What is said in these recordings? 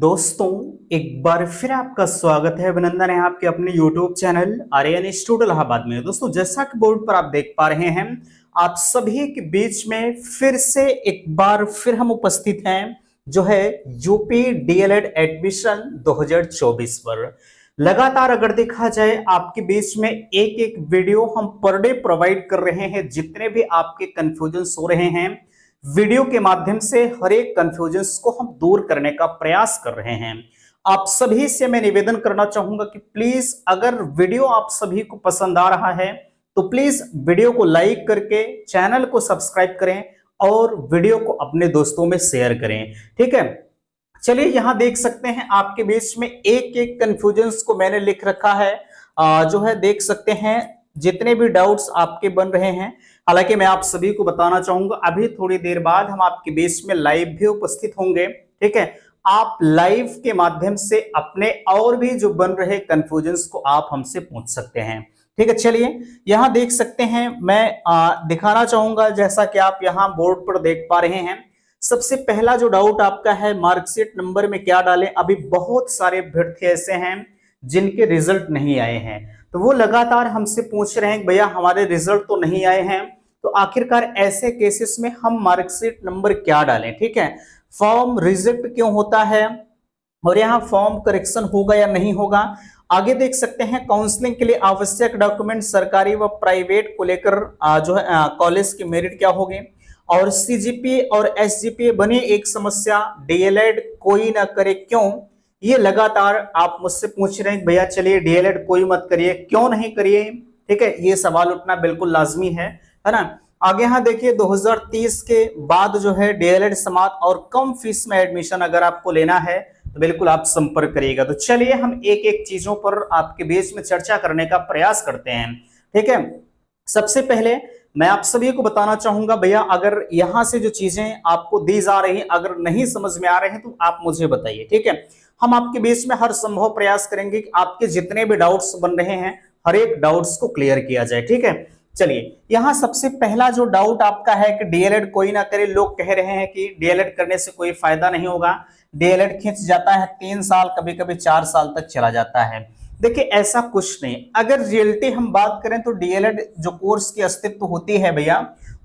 दोस्तों एक बार फिर आपका स्वागत है अभिनंदन है आपके अपने YouTube चैनल आर्यन स्टूड इलाहाबाद में दोस्तों जैसा कि बोर्ड पर आप देख पा रहे हैं आप सभी के बीच में फिर से एक बार फिर हम उपस्थित हैं जो है यूपी डीएलएड एडमिशन 2024 पर लगातार अगर देखा जाए आपके बीच में एक एक वीडियो हम पर डे प्रोवाइड कर रहे हैं जितने भी आपके कंफ्यूजन हो रहे हैं वीडियो के माध्यम से हरेक कंफ्यूजन को हम दूर करने का प्रयास कर रहे हैं आप सभी से मैं निवेदन करना चाहूंगा कि प्लीज अगर वीडियो आप सभी को पसंद आ रहा है तो प्लीज वीडियो को लाइक करके चैनल को सब्सक्राइब करें और वीडियो को अपने दोस्तों में शेयर करें ठीक है चलिए यहां देख सकते हैं आपके बीच में एक एक कंफ्यूजन को मैंने लिख रखा है जो है देख सकते हैं जितने भी डाउट्स आपके बन रहे हैं हालांकि मैं आप सभी को बताना चाहूंगा अभी थोड़ी देर बाद हम आपके बीच में लाइव भी उपस्थित होंगे ठीक है आप लाइव के माध्यम से अपने और भी जो बन रहे कंफ्यूजन्स को आप हमसे पूछ सकते हैं ठीक है चलिए यहां देख सकते हैं मैं आ, दिखाना चाहूंगा जैसा कि आप यहां बोर्ड पर देख पा रहे हैं सबसे पहला जो डाउट आपका है मार्कशीट नंबर में क्या डालें अभी बहुत सारे अभ्यर्थी ऐसे हैं जिनके रिजल्ट नहीं आए हैं तो वो लगातार हमसे पूछ रहे हैं भैया हमारे रिजल्ट तो नहीं आए हैं तो आखिरकार ऐसे केसेस में हम मार्कशीट नंबर क्या डालें ठीक है फॉर्म रिजेक्ट क्यों होता है और यहाँ फॉर्म करेक्शन होगा या नहीं होगा आगे देख सकते हैं काउंसलिंग के लिए आवश्यक डॉक्यूमेंट सरकारी व प्राइवेट को लेकर जो है कॉलेज के मेरिट क्या होगी और सीजीपी और एसजीपीए बने एक समस्या डीएलएड कोई ना करे क्यों ये लगातार आप मुझसे पूछ रहे हैं भैया चलिए डीएलएड कोई मत करिए क्यों नहीं करिए ठीक है ये सवाल उठना बिल्कुल लाजमी है है ना आगे यहाँ देखिए 2030 के बाद जो है डीएलएड समाप्त और कम फीस में एडमिशन अगर आपको लेना है तो बिल्कुल आप संपर्क करिएगा तो चलिए हम एक एक चीजों पर आपके बीच में चर्चा करने का प्रयास करते हैं ठीक है सबसे पहले मैं आप सभी को बताना चाहूंगा भैया अगर यहां से जो चीजें आपको दी जा रही अगर नहीं समझ में आ रहे हैं तो आप मुझे बताइए ठीक है हम आपके बीच में हर संभव प्रयास करेंगे कि आपके जितने भी डाउट्स बन रहे हैं हर एक डाउट्स को क्लियर किया जाए ठीक है चलिए यहां सबसे पहला जो डाउट आपका है कि डीएलएड कोई ना करे लोग कह रहे हैं कि डीएलएड करने से कोई फायदा नहीं होगा डीएलएड खींच जाता है तीन साल कभी कभी चार साल तक चला जाता है देखिए ऐसा कुछ नहीं अगर रियलिटी हम बात करें तो डीएलएड जो कोर्स की अस्तित्व होती है भैया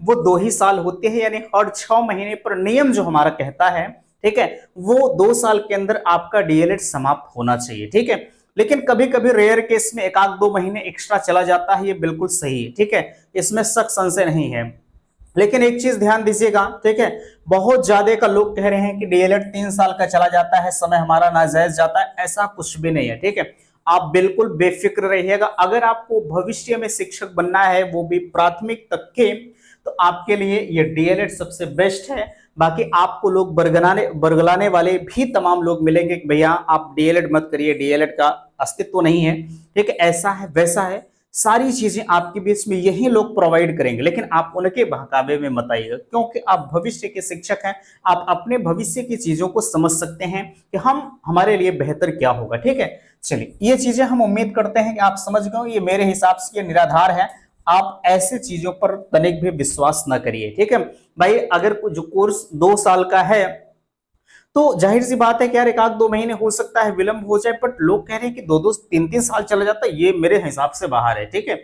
वो दो ही साल होती है यानी हर छह महीने पर नियम जो हमारा कहता है ठीक है वो दो साल के अंदर आपका डीएलएड समाप्त होना चाहिए ठीक है लेकिन कभी कभी रेयर केस में एक आध दो महीने एक्स्ट्रा चला जाता है ये बिल्कुल सही है ठीक है इसमें शक संशय नहीं है लेकिन एक चीज ध्यान दीजिएगा ठीक है बहुत ज्यादा का लोग कह रहे हैं कि डीएलएड तीन साल का चला जाता है समय हमारा नाजायज जाता है ऐसा कुछ भी नहीं है ठीक है आप बिल्कुल बेफिक्र रहिएगा अगर आपको भविष्य में शिक्षक बनना है वो भी प्राथमिक तक के तो आपके लिए ये डीएलएड सबसे बेस्ट है बाकी आपको लोग बरगनाने बरगलाने वाले भी तमाम लोग मिलेंगे कि भैया आप डीएलएड मत करिए डीएलएड का अस्तित्व नहीं है ठीक है ऐसा है वैसा है सारी चीजें आपके बीच में यही लोग प्रोवाइड करेंगे लेकिन आप उनके बहकावे में मत आइएगा क्योंकि आप भविष्य के शिक्षक हैं आप अपने भविष्य की चीजों को समझ सकते हैं कि हम हमारे लिए बेहतर क्या होगा ठीक है चलिए ये चीजें हम उम्मीद करते हैं कि आप समझ गए ये मेरे हिसाब से ये निराधार है आप ऐसे चीजों पर तनिक भी विश्वास ना करिए ठीक है भाई अगर जो कोर्स दो साल का है तो जाहिर सी बात है कि यार एक आध दो महीने हो सकता है विलंब हो जाए बट लोग कह रहे हैं कि दो दो तीन तीन साल चला जाता है ये मेरे हिसाब से बाहर है ठीक है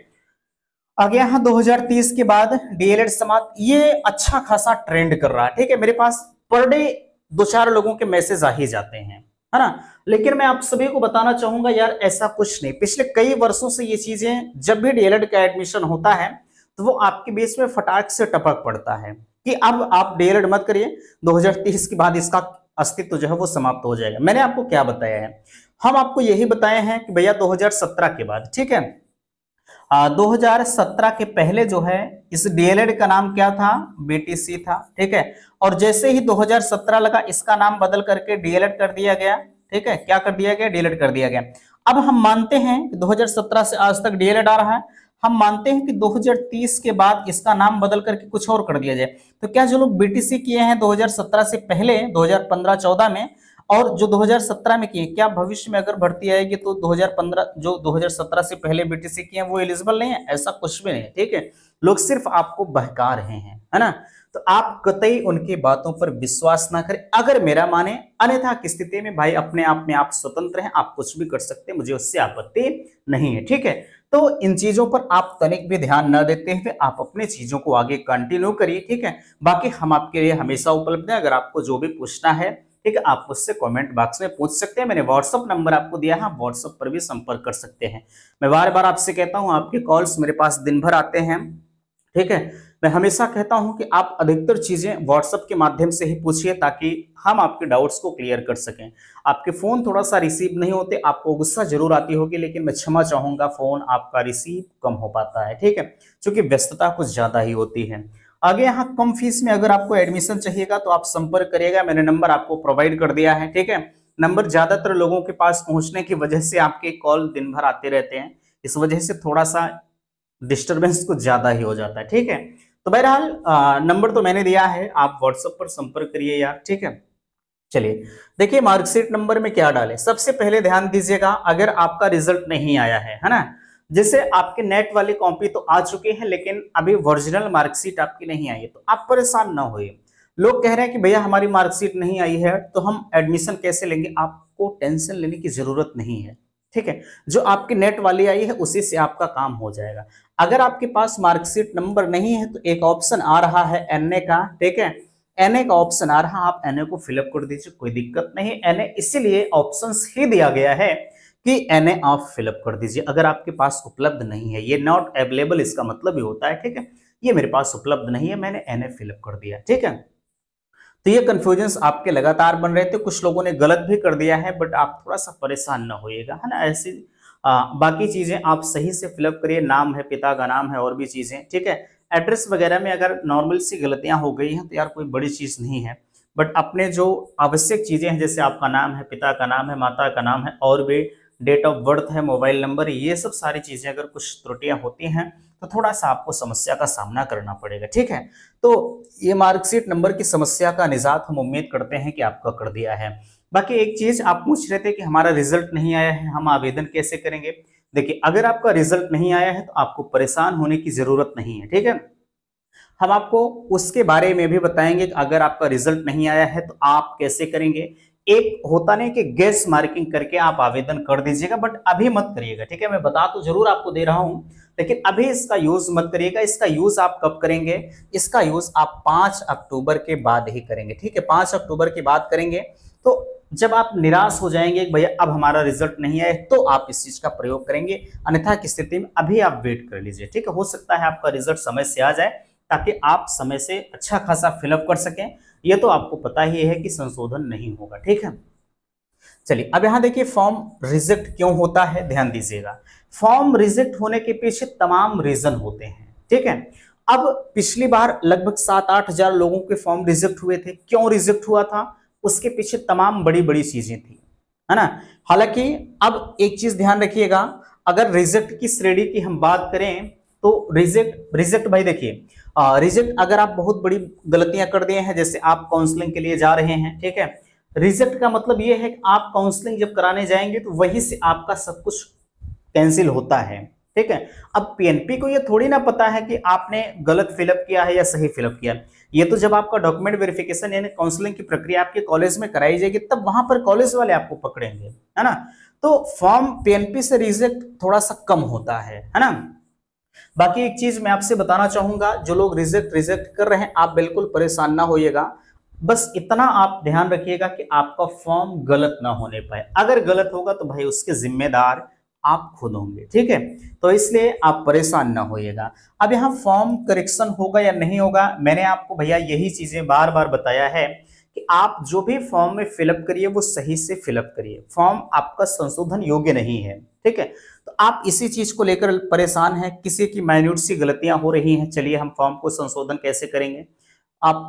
आगे हजार 2030 के बाद डीएलएड समाप्त ये अच्छा खासा ट्रेंड कर रहा है ठीक है मेरे पास पर डे दो चार लोगों के मैसेज आ ही जाते हैं है ना लेकिन मैं आप सभी को बताना चाहूंगा यार ऐसा कुछ नहीं पिछले कई वर्षों से ये चीजें जब भी डीएलएड का एडमिशन होता है तो वो आपके बीच में फटाक से टपक पड़ता है कि अब आप डीएलएड मत करिए 2030 के बाद इसका अस्तित्व जो है वो समाप्त हो जाएगा मैंने आपको क्या बताया है हम आपको यही बताए हैं कि भैया दो के बाद ठीक है 2017 के पहले जो है इस डीएलएड का नाम क्या था बीटीसी था ठीक है और जैसे ही 2017 लगा इसका नाम बदल करके डीएलएड कर दिया गया ठीक है क्या कर दिया गया डीएलएड कर दिया गया अब हम मानते हैं कि 2017 से आज तक डीएलएड आ रहा है हम मानते हैं कि 2030 के बाद इसका नाम बदल करके कुछ और कर दिया जाए तो क्या जो लोग बीटीसी किए हैं 2017 से पहले 2015-14 में और जो 2017 में किए क्या भविष्य में अगर भर्ती आएगी तो 2015 जो 2017 से पहले बीटीसी किए वो एलिजिबल नहीं है ऐसा कुछ भी नहीं है ठीक है लोग सिर्फ आपको बहका रहे हैं है ना तो आप कतई उनकी बातों पर विश्वास ना करें अगर मेरा माने अन्यथा की स्थिति में भाई अपने आप में आप स्वतंत्र हैं आप कुछ भी कर सकते हैं मुझे उससे आपत्ति नहीं है ठीक है तो इन चीजों पर आप तनिक भी ध्यान न देते हुए आप अपने चीजों को आगे कंटिन्यू करिए ठीक है बाकी हम आपके लिए हमेशा उपलब्ध हैं अगर आपको जो भी पूछना है ठीक है आप उससे कमेंट बॉक्स में पूछ सकते हैं मैंने व्हाट्सअप नंबर आपको दिया है व्हाट्सअप पर भी संपर्क कर सकते हैं मैं बार बार आपसे कहता हूँ आपके कॉल्स मेरे पास दिन भर आते हैं ठीक है मैं हमेशा कहता हूं कि आप अधिकतर चीजें व्हाट्सएप के माध्यम से ही पूछिए ताकि हम आपके डाउट्स को क्लियर कर सकें आपके फोन थोड़ा सा रिसीव नहीं होते आपको गुस्सा जरूर आती होगी लेकिन मैं क्षमा चाहूंगा फोन आपका रिसीव कम हो पाता है ठीक है क्योंकि व्यस्तता कुछ ज्यादा ही होती है आगे यहाँ कम फीस में अगर आपको एडमिशन चाहिएगा तो आप संपर्क करिएगा मैंने नंबर आपको प्रोवाइड कर दिया है ठीक है नंबर ज़्यादातर लोगों के पास पहुंचने की वजह से आपके कॉल दिन भर आते रहते हैं इस वजह से थोड़ा सा डिस्टर्बेंस कुछ ज़्यादा ही हो जाता है ठीक है तो बहरहाल नंबर तो मैंने दिया है आप व्हाट्सएप पर संपर्क करिए यार ठीक है चलिए देखिए मार्कशीट नंबर में क्या डाले सबसे पहले ध्यान दीजिएगा अगर आपका रिजल्ट नहीं आया है है ना जैसे आपके नेट वाली कॉपी तो आ चुकी है लेकिन अभी ओरिजिनल मार्कशीट आपकी नहीं आई है तो आप परेशान ना होइए लोग कह रहे हैं कि भैया हमारी मार्कशीट नहीं आई है तो हम एडमिशन कैसे लेंगे आपको टेंशन लेने की जरूरत नहीं है ठीक है जो आपकी नेट वाली आई है उसी से आपका काम हो जाएगा अगर आपके पास मार्कशीट नंबर नहीं है तो एक ऑप्शन आ रहा है एन का ठीक है एन का ऑप्शन आ रहा आप एन को फिलअप कर दीजिए कोई दिक्कत नहीं एन इसीलिए ऑप्शन ही दिया गया है कि एन ए आप फिलअप कर दीजिए अगर आपके पास उपलब्ध नहीं है ये नॉट अवेलेबल इसका मतलब ही होता है ठीक है ये मेरे पास उपलब्ध नहीं है मैंने एन ए फिलअप कर दिया ठीक है तो ये कन्फ्यूजन आपके लगातार बन रहे थे कुछ लोगों ने गलत भी कर दिया है बट आप थोड़ा सा परेशान ना होइएगा है ना ऐसी आ, बाकी चीज़ें आप सही से फिलअप करिए नाम है पिता का नाम है और भी चीज़ें ठीक है एड्रेस वगैरह में अगर नॉर्मल सी गलतियां हो गई हैं तो यार कोई बड़ी चीज़ नहीं है बट अपने जो आवश्यक चीज़ें हैं जैसे आपका नाम है पिता का नाम है माता का नाम है और भी डेट ऑफ बर्थ है मोबाइल नंबर ये सब सारी चीज़ें अगर कुछ त्रुटियां होती हैं तो थोड़ा सा आपको समस्या का सामना करना पड़ेगा ठीक है तो ये मार्कशीट नंबर की समस्या का निजात हम उम्मीद करते हैं कि आपका कर दिया है बाकी एक चीज़ आप पूछ रहे थे कि हमारा रिजल्ट नहीं आया है हम आवेदन कैसे करेंगे देखिए अगर आपका रिजल्ट नहीं आया है तो आपको परेशान होने की ज़रूरत नहीं है ठीक है हम आपको उसके बारे में भी बताएंगे कि अगर आपका रिजल्ट नहीं आया है तो आप कैसे करेंगे एक होता नहीं कि गैस मार्किंग करके आप आवेदन कर दीजिएगा बट अभी मत करिएगा ठीक है मैं बता तो जरूर आपको दे रहा हूं लेकिन अभी इसका यूज मत करिएगा इसका यूज आप कब करेंगे इसका यूज आप पांच अक्टूबर के बाद ही करेंगे ठीक है पांच अक्टूबर की बात करेंगे तो जब आप निराश हो जाएंगे भैया अब हमारा रिजल्ट नहीं आए तो आप इस चीज का प्रयोग करेंगे अन्यथा की स्थिति में अभी आप वेट कर लीजिए ठीक है हो सकता है आपका रिजल्ट समय से आ जाए ताकि आप समय से अच्छा खासा फिलअप कर सकें यह तो आपको पता ही है कि संशोधन नहीं होगा ठीक है चलिए अब यहां देखिए फॉर्म रिजेक्ट क्यों होता है ध्यान दीजिएगा फॉर्म रिजेक्ट होने के पीछे तमाम रीजन होते हैं ठीक है अब पिछली बार लगभग सात आठ हजार लोगों के फॉर्म रिजेक्ट हुए थे क्यों रिजेक्ट हुआ था उसके पीछे तमाम बड़ी बड़ी चीजें थी है ना हालांकि अब एक चीज ध्यान रखिएगा अगर रिजेक्ट की श्रेणी की हम बात करें तो रिजेक्ट रिजेक्ट भाई देखिए रिजेक्ट अगर आप बहुत बड़ी गलतियां कर दिए हैं जैसे आप काउंसलिंग के लिए जा रहे हैं ठीक है रिजेक्ट का मतलब ये है कि आप काउंसलिंग जब कराने जाएंगे तो वहीं से आपका सब कुछ कैंसिल होता है ठीक है अब पीएनपी को ये थोड़ी ना पता है कि आपने गलत फिलअप किया है या सही फिलअप किया ये तो जब आपका डॉक्यूमेंट वेरिफिकेशन यानी काउंसलिंग की प्रक्रिया आपके कॉलेज में कराई जाएगी तब वहां पर कॉलेज वाले आपको पकड़ेंगे है ना तो फॉर्म पीएनपी से रिजेक्ट थोड़ा सा कम होता है है ना बाकी एक चीज मैं आपसे बताना चाहूंगा जो लोग रिजेक्ट रिजेक्ट कर रहे हैं आप बिल्कुल परेशान ना होइएगा बस इतना आप ध्यान रखिएगा कि आपका फॉर्म गलत ना होने पाए अगर गलत होगा तो भाई उसके जिम्मेदार आप खुद होंगे ठीक है तो इसलिए आप परेशान ना होइएगा अब यहाँ फॉर्म करेक्शन होगा या नहीं होगा मैंने आपको भैया यही चीजें बार बार बताया है कि आप जो भी फॉर्म में फिलअप करिए वो सही से फिलअप करिए फॉर्म आपका संशोधन योग्य नहीं है ठीक है तो आप इसी चीज को लेकर परेशान हैं किसी की माइन्यूट सी गलतियां हो रही हैं चलिए हम फॉर्म को संशोधन कैसे करेंगे आप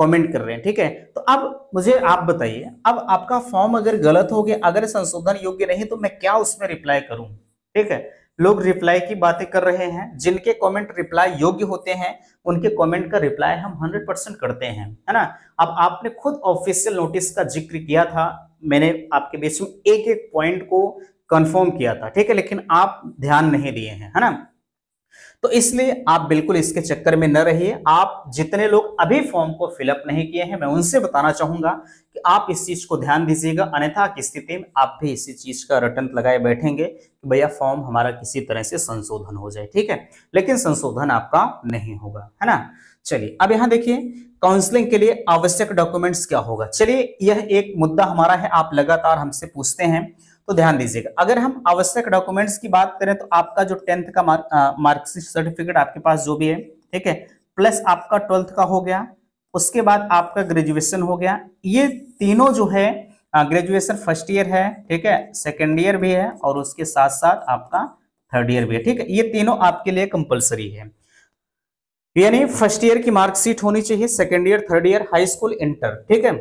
कमेंट कर रहे हैं ठीक है तो अब मुझे आप बताइए अब आपका फॉर्म अगर गलत हो गया अगर संशोधन योग्य नहीं तो मैं क्या उसमें रिप्लाई करूं ठीक है लोग रिप्लाई की बातें कर रहे हैं जिनके कमेंट रिप्लाई योग्य होते हैं उनके कमेंट का रिप्लाई हम 100 परसेंट करते हैं है ना अब आपने खुद ऑफिशियल नोटिस का जिक्र किया था मैंने आपके बीच में एक एक पॉइंट को कंफर्म किया था ठीक है लेकिन आप ध्यान नहीं दिए हैं है ना तो इसलिए आप बिल्कुल इसके चक्कर में न रहिए आप जितने लोग अभी फॉर्म को फिलअप नहीं किए हैं मैं उनसे बताना चाहूंगा कि आप इस चीज को ध्यान दीजिएगा अन्यथा की स्थिति में आप भी इसी चीज का रटन लगाए बैठेंगे कि भैया फॉर्म हमारा किसी तरह से संशोधन हो जाए ठीक है लेकिन संशोधन आपका नहीं होगा है ना चलिए अब यहां देखिए काउंसलिंग के लिए आवश्यक डॉक्यूमेंट्स क्या होगा चलिए यह एक मुद्दा हमारा है आप लगातार हमसे पूछते हैं तो ध्यान दीजिएगा अगर हम आवश्यक डॉक्यूमेंट्स की बात करें तो आपका जो टेंथ का मार्कशीट सर्टिफिकेट आपके पास जो भी है ठीक है प्लस आपका ट्वेल्थ का हो गया उसके बाद आपका ग्रेजुएशन हो गया ये तीनों जो है ग्रेजुएशन फर्स्ट ईयर है ठीक है सेकेंड ईयर भी है और उसके साथ साथ आपका थर्ड ईयर भी है ठीक है ये तीनों आपके लिए कंपलसरी है यानी फर्स्ट ईयर की मार्कशीट होनी चाहिए second year third year high school inter ठीक है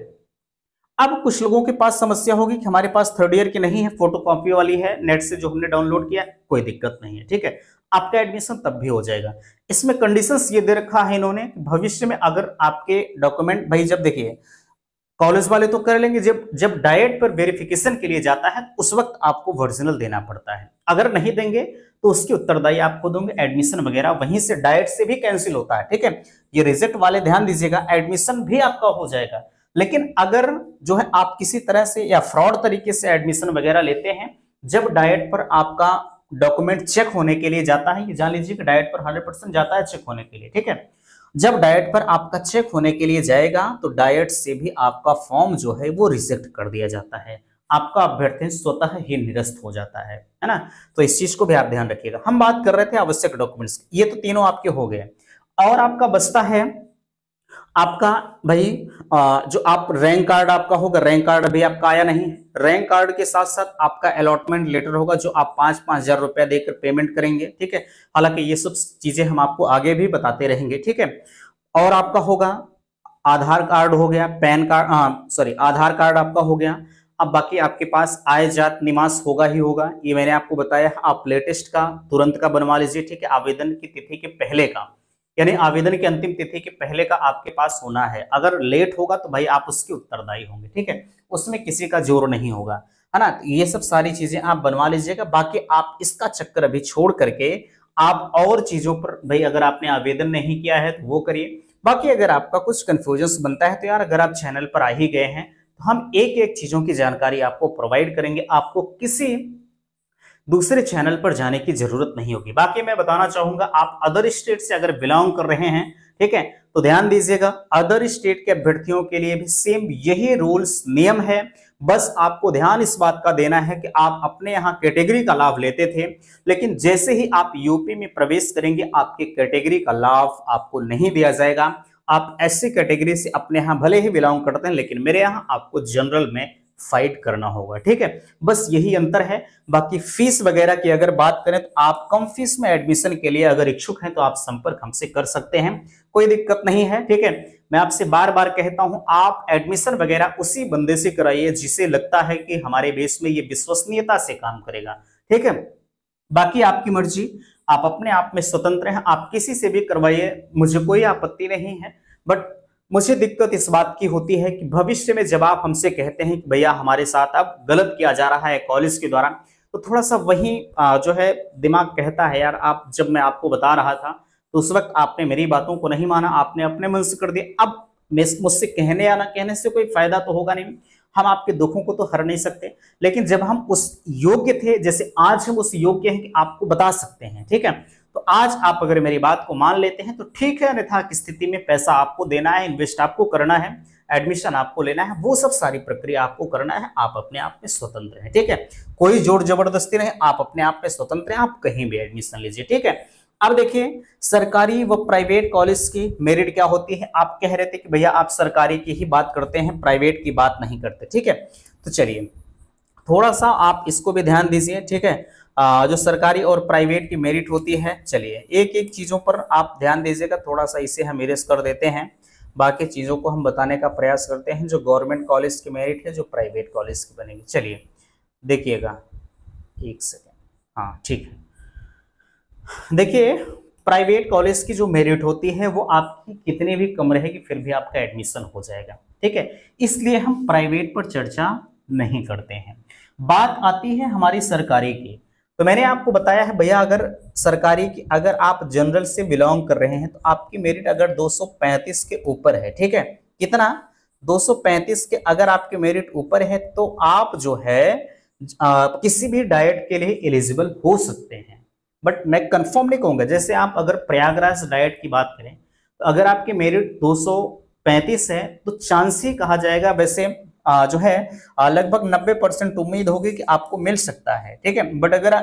अब कुछ लोगों के पास समस्या होगी कि हमारे पास थर्ड ईयर की नहीं है फोटोकॉपी वाली है नेट से जो हमने डाउनलोड किया कोई दिक्कत नहीं है ठीक है आपका एडमिशन तब भी हो जाएगा इसमें कंडीशंस ये दे रखा है इन्होंने कि भविष्य में अगर आपके डॉक्यूमेंट भाई जब देखिए कॉलेज वाले तो कर लेंगे जब जब डायट पर वेरिफिकेशन के लिए जाता है उस वक्त आपको वर्जिनल देना पड़ता है अगर नहीं देंगे तो उसकी उत्तरदायी आपको दोगे एडमिशन वगैरह वहीं से डायट से भी कैंसिल होता है ठीक है ये रिजेक्ट वाले ध्यान दीजिएगा एडमिशन भी आपका हो जाएगा लेकिन अगर जो है आप किसी तरह से या फ्रॉड तरीके से एडमिशन वगैरह लेते हैं जब डाइट पर आपका डॉक्यूमेंट चेक होने के लिए जाता है जान लीजिए कि डाइट पर हंड्रेड परसेंट जाता है चेक होने के लिए ठीक है जब डाइट पर आपका चेक होने के लिए जाएगा तो डाइट से भी आपका फॉर्म जो है वो रिजेक्ट कर दिया जाता है आपका अभ्यर्थी स्वतः ही निरस्त हो जाता है है ना तो इस चीज को भी आप ध्यान रखिएगा हम बात कर रहे थे आवश्यक डॉक्यूमेंट्स ये तो तीनों आपके हो गए और आपका बचता है आपका भाई जो आप रैंक कार्ड आपका होगा रैंक कार्ड अभी आपका आया नहीं रैंक कार्ड के साथ साथ आपका अलॉटमेंट लेटर होगा जो आप पांच पांच हजार रुपया देकर पेमेंट करेंगे ठीक है हालांकि ये सब चीजें हम आपको आगे भी बताते रहेंगे ठीक है और आपका होगा आधार कार्ड हो गया PAN card sorry Aadhaar card आपका हो गया अब बाकी आपके पास आय जात निवास होगा ही होगा ये मैंने आपको बताया आप लेटेस्ट का तुरंत का बनवा लीजिए ठीक है आवेदन की तिथि के पहले का यानी आवेदन की अंतिम तिथि के पहले का आपके पास होना है अगर लेट होगा तो भाई आप उसके उत्तरदायी होंगे ठीक है उसमें किसी का जोर नहीं होगा है ना ये सब सारी चीजें आप बनवा लीजिएगा बाकी आप इसका चक्कर अभी छोड़ करके आप और चीजों पर भाई अगर आपने आवेदन नहीं किया है तो वो करिए बाकी अगर आपका कुछ कंफ्यूजन बनता है तो यार अगर आप चैनल पर आ ही गए हैं तो हम एक एक चीजों की जानकारी आपको प्रोवाइड करेंगे आपको किसी दूसरे चैनल पर जाने की जरूरत नहीं होगी बाकी मैं बताना चाहूंगा आप अदर स्टेट से अगर बिलोंग कर रहे हैं ठीक है तो ध्यान दीजिएगा अदर स्टेट के अभ्यर्थियों के लिए भी सेम यही रूल्स नियम है बस आपको ध्यान इस बात का देना है कि आप अपने यहाँ कैटेगरी का लाभ लेते थे लेकिन जैसे ही आप यूपी में प्रवेश करेंगे आपके कैटेगरी का लाभ आपको नहीं दिया जाएगा आप ऐसी कैटेगरी से अपने यहाँ भले ही बिलोंग करते हैं लेकिन मेरे यहाँ आपको जनरल में फाइट करना होगा ठीक है बस यही अंतर है बाकी फीस वगैरह की अगर बात करें तो आप कम फीस में एडमिशन के लिए अगर इच्छुक हैं तो आप संपर्क हमसे कर सकते हैं कोई दिक्कत नहीं है ठीक है मैं आपसे बार बार कहता हूं आप एडमिशन वगैरह उसी बंदे से कराइए जिसे लगता है कि हमारे देश में ये विश्वसनीयता से काम करेगा ठीक है बाकी आपकी मर्जी आप अपने आप में स्वतंत्र हैं आप किसी से भी करवाइए मुझे कोई आपत्ति नहीं है बट मुझे दिक्कत इस बात की होती है कि भविष्य में जब आप हमसे कहते हैं कि भैया हमारे साथ अब गलत किया जा रहा है कॉलेज के द्वारा तो थोड़ा सा वही जो है दिमाग कहता है यार आप जब मैं आपको बता रहा था तो उस वक्त आपने मेरी बातों को नहीं माना आपने अपने मन से कर दिया अब मुझसे कहने या ना कहने से कोई फायदा तो होगा नहीं हम आपके दुखों को तो हर नहीं सकते लेकिन जब हम उस योग्य थे जैसे आज हम उस योग्य हैं कि आपको बता सकते हैं ठीक है तो आज आप अगर मेरी बात को मान लेते हैं तो ठीक है अन्यथा स्थिति में पैसा आपको देना है इन्वेस्ट आपको करना है एडमिशन आपको लेना है वो सब सारी प्रक्रिया आपको करना है आप अपने आप में स्वतंत्र हैं ठीक है कोई जोर जबरदस्ती नहीं आप अपने आप में स्वतंत्र हैं आप कहीं भी एडमिशन लीजिए ठीक है अब देखिए सरकारी व प्राइवेट कॉलेज की मेरिट क्या होती है आप कह रहे थे कि भैया आप सरकारी की ही बात करते हैं प्राइवेट की बात नहीं करते ठीक है तो चलिए थोड़ा सा आप इसको भी ध्यान दीजिए ठीक है जो सरकारी और प्राइवेट की मेरिट होती है चलिए एक एक चीज़ों पर आप ध्यान दीजिएगा थोड़ा सा इसे हम इरेज कर देते हैं बाकी चीज़ों को हम बताने का प्रयास करते हैं जो गवर्नमेंट कॉलेज की मेरिट है जो प्राइवेट कॉलेज की बनेगी चलिए देखिएगा एक सेकेंड हाँ ठीक है देखिए प्राइवेट कॉलेज की जो मेरिट होती है वो आपकी कितनी भी कम रहेगी फिर भी आपका एडमिशन हो जाएगा ठीक है इसलिए हम प्राइवेट पर चर्चा नहीं करते हैं बात आती है हमारी सरकारी की तो मैंने आपको बताया है भैया अगर सरकारी की अगर आप जनरल से बिलोंग कर रहे हैं तो आपकी मेरिट अगर 235 के ऊपर है ठीक है कितना 235 के अगर आपके मेरिट ऊपर है तो आप जो है आ, किसी भी डाइट के लिए एलिजिबल हो सकते हैं बट मैं कंफर्म नहीं कहूंगा जैसे आप अगर प्रयागराज डाइट की बात करें तो अगर आपकी मेरिट दो है तो चांस ही कहा जाएगा वैसे जो है लगभग 90 परसेंट उम्मीद होगी कि आपको मिल सकता है ठीक है बट अगर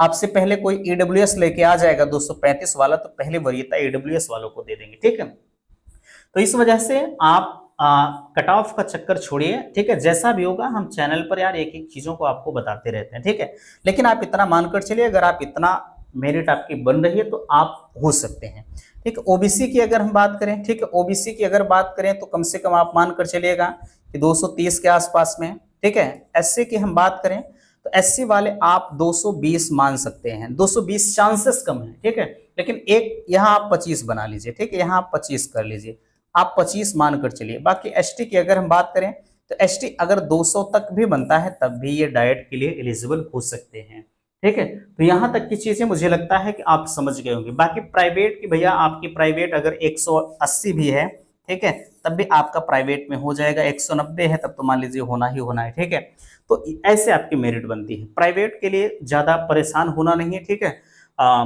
आपसे पहले कोई ईडब्ल्यू लेके आ जाएगा 235 वाला तो पहले वरीयता ईडब्ल्यू वालों को दे देंगे ठीक है तो इस वजह से आप कट ऑफ का चक्कर छोड़िए ठीक है जैसा भी होगा हम चैनल पर यार एक एक चीज़ों को आपको बताते रहते हैं ठीक है लेकिन आप इतना मानकर चलिए अगर आप इतना मेरिट आपकी बन रही है तो आप हो सकते हैं ठीक है ओबीसी की अगर हम बात करें ठीक है ओबीसी की अगर बात करें तो कम से कम आप मानकर चलिएगा कि 230 के आसपास में ठीक है एससी की हम बात करें तो एससी वाले आप 220 मान सकते हैं 220 चांसेस कम है ठीक है लेकिन एक यहाँ आप 25 बना लीजिए ठीक है यहाँ आप 25 कर लीजिए आप 25 मान कर चलिए बाकी एसटी की अगर हम बात करें तो एसटी अगर 200 तक भी बनता है तब भी ये डाइट के लिए एलिजिबल हो सकते हैं ठीक है तो यहाँ तक की चीज़ें मुझे लगता है कि आप समझ गए होंगे बाकी प्राइवेट की भैया आपकी प्राइवेट अगर 180 भी है ठीक है तब भी आपका प्राइवेट में हो जाएगा एक है तब तो मान लीजिए होना ही होना है ठीक है तो ऐसे आपकी मेरिट बनती है प्राइवेट के लिए ज़्यादा परेशान होना नहीं है ठीक है आ,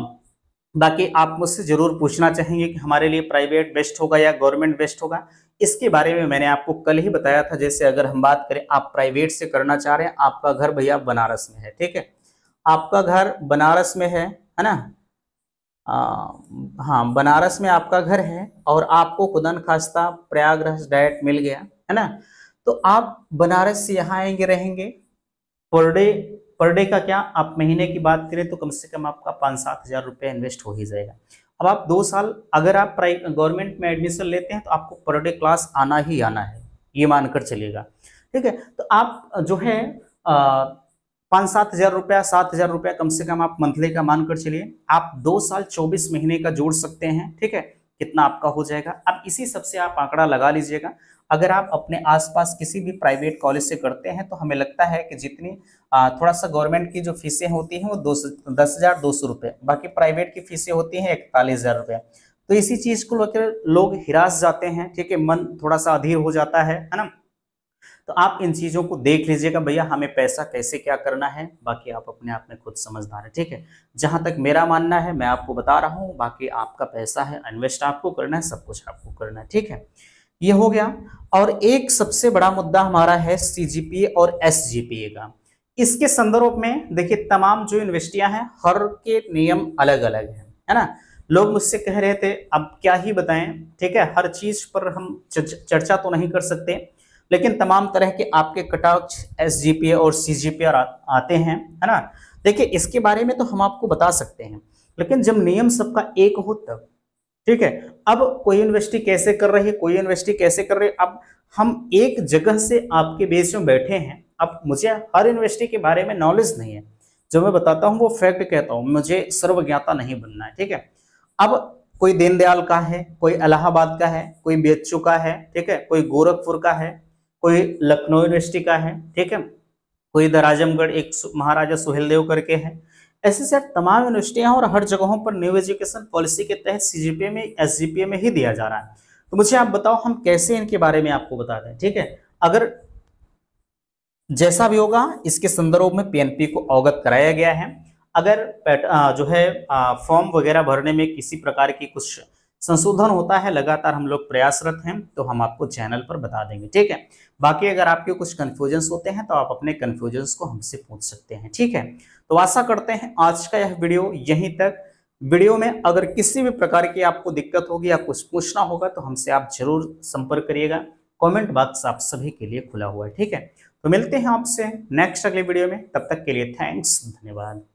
बाकी आप मुझसे ज़रूर पूछना चाहेंगे कि हमारे लिए प्राइवेट बेस्ट होगा या गवर्नमेंट बेस्ट होगा इसके बारे में मैंने आपको कल ही बताया था जैसे अगर हम बात करें आप प्राइवेट से करना चाह रहे हैं आपका घर भैया बनारस में है ठीक है आपका घर बनारस में है है ना आ, हाँ बनारस में आपका घर है और आपको खुदन खास्ता प्रयागराज डाइट मिल गया है ना तो आप बनारस से यहाँ आएंगे रहेंगे पर डे पर डे का क्या आप महीने की बात करें तो कम से कम आपका पाँच सात हज़ार रुपये इन्वेस्ट हो ही जाएगा अब आप दो साल अगर आप गवर्नमेंट में एडमिशन लेते हैं तो आपको पर डे क्लास आना ही आना है ये मानकर चलेगा ठीक है तो आप जो है आ, पाँच सात हजार रुपया सात हजार रुपया कम से कम आप मंथली का मानकर चलिए आप दो साल चौबीस महीने का जोड़ सकते हैं ठीक है कितना आपका हो जाएगा अब इसी सबसे आप आंकड़ा लगा लीजिएगा अगर आप अपने आसपास किसी भी प्राइवेट कॉलेज से करते हैं तो हमें लगता है कि जितनी थोड़ा सा गवर्नमेंट की जो फीसें होती हैं वो दो दस हज़ार दो सौ रुपये बाकी प्राइवेट की फीसें होती हैं इकतालीस हज़ार रुपये तो इसी चीज़ को लेकर लोग हिरास जाते हैं ठीक है मन थोड़ा सा अधीर हो जाता है है ना तो आप इन चीज़ों को देख लीजिएगा भैया हमें पैसा कैसे क्या करना है बाकी आप अपने आप में खुद समझदार है ठीक है जहां तक मेरा मानना है मैं आपको बता रहा हूँ बाकी आपका पैसा है इन्वेस्ट आपको करना है सब कुछ आपको करना है ठीक है ये हो गया और एक सबसे बड़ा मुद्दा हमारा है सी और एस का इसके संदर्भ में देखिए तमाम जो यूनिवर्सिटियां हैं हर के नियम अलग अलग हैं है ना लोग मुझसे कह रहे थे अब क्या ही बताएं ठीक है हर चीज पर हम चर्चा तो नहीं कर सकते लेकिन तमाम तरह के आपके कटाक्ष एस जी पी और सी जी पी आते हैं है ना देखिए इसके बारे में तो हम आपको बता सकते हैं लेकिन जब नियम सबका एक हो तब ठीक है अब कोई यूनिवर्सिटी कैसे कर रही है कोई यूनिवर्सिटी कैसे कर रही है अब हम एक जगह से आपके बेच में बैठे हैं अब मुझे हर यूनिवर्सिटी के बारे में नॉलेज नहीं है जो मैं बताता हूँ वो फैक्ट कहता हूँ मुझे सर्वज्ञाता नहीं बनना है ठीक है अब कोई दीनदयाल का है कोई इलाहाबाद का है कोई बी का है ठीक है कोई गोरखपुर का है कोई लखनऊ यूनिवर्सिटी का है ठीक है कोई इधर आजमगढ़ एक महाराजा सुहेलदेव करके है ऐसे सर तमाम यूनिवर्सिटियां और हर जगहों पर न्यू एजुकेशन पॉलिसी के तहत सीजीपीए में एस में ही दिया जा रहा है तो मुझे आप बताओ हम कैसे इनके बारे में आपको बता दें ठीक है अगर जैसा भी होगा इसके संदर्भ में पीएनपी को अवगत कराया गया है अगर जो है फॉर्म वगैरह भरने में किसी प्रकार की कुछ संशोधन होता है लगातार हम लोग प्रयासरत हैं तो हम आपको चैनल पर बता देंगे ठीक है बाकी अगर आपके कुछ कन्फ्यूजन्स होते हैं तो आप अपने कन्फ्यूजन्स को हमसे पूछ सकते हैं ठीक है तो आशा करते हैं आज का यह वीडियो यहीं तक वीडियो में अगर किसी भी प्रकार की आपको दिक्कत होगी या कुछ पूछना होगा तो हमसे आप जरूर संपर्क करिएगा कमेंट बॉक्स आप सभी के लिए खुला हुआ है ठीक है तो मिलते हैं आपसे नेक्स्ट अगले वीडियो में तब तक के लिए थैंक्स धन्यवाद